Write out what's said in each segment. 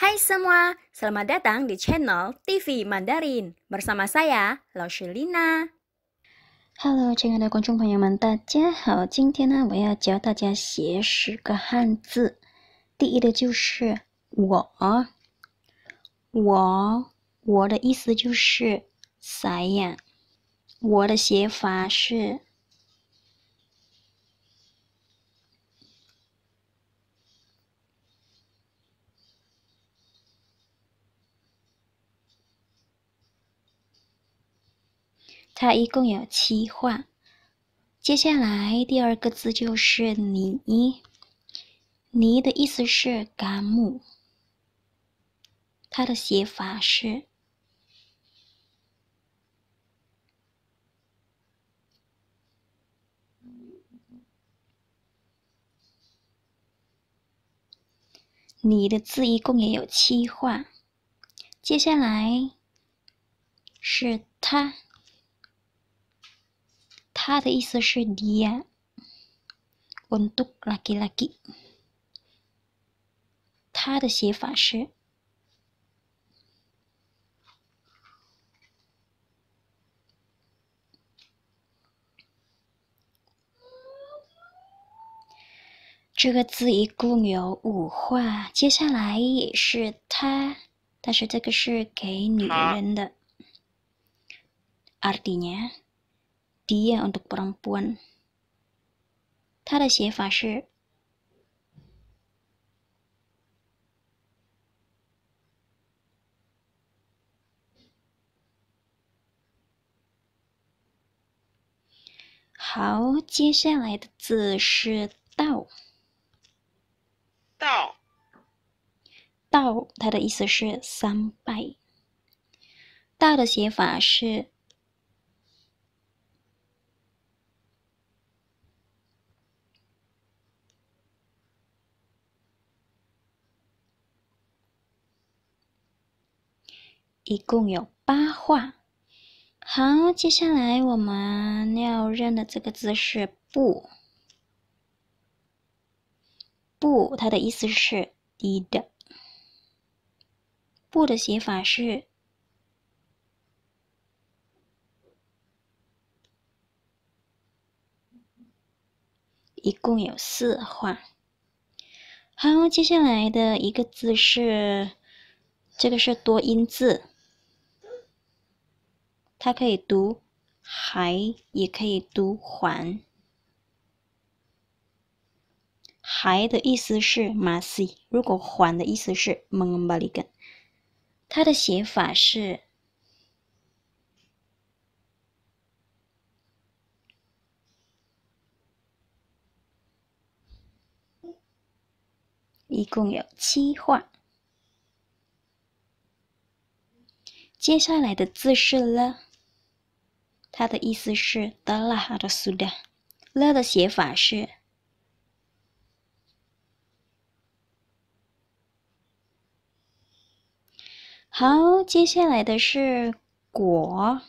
Hi semua，selamat datang di channel TV Mandarin bersama saya Lau Shilina。Hello，亲爱的观众朋友们，大家好。今天呢，我要教大家写十个汉字。第一的就是我，我，我的意思就是谁呀？我的写法是。它一共有七画。接下来第二个字就是“泥”，“泥”的意思是干木。它的写法是“你的字一共也有七画。接下来是“他他的意思是 dia untuk laki-laki。他的写法是这个字一共有五画，接下来也是他，但是这个是给女人的。artinya Dia untuk perempuan，它的写法是好。接下来的字是道，道，道，它的意思是三拜。道的写法是。一共有八画。好，接下来我们要认的这个字是“不”。不，它的意思是“低的”。不的写法是，一共有四画。好，接下来的一个字是，这个是多音字。它可以读还，也可以读还。还的意思是 masi，如果还的意思是 m e n g b a l i g n 它的写法是，一共有七画。接下来的字是了。他的意思是 “dalasuda”，“ 的写法是。好，接下来的是“果”，“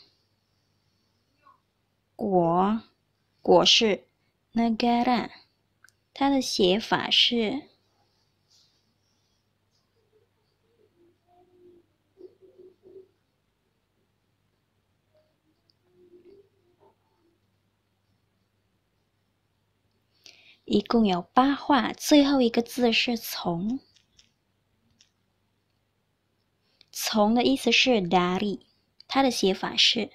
果”，“果”是 n 嘎 g a r a 它的写法是。一共有八画，最后一个字是从。从的意思是 d a Daddy，它的写法是。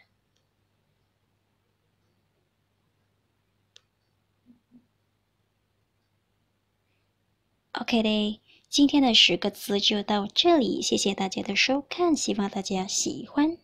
OK 嘞，今天的十个字就到这里，谢谢大家的收看，希望大家喜欢。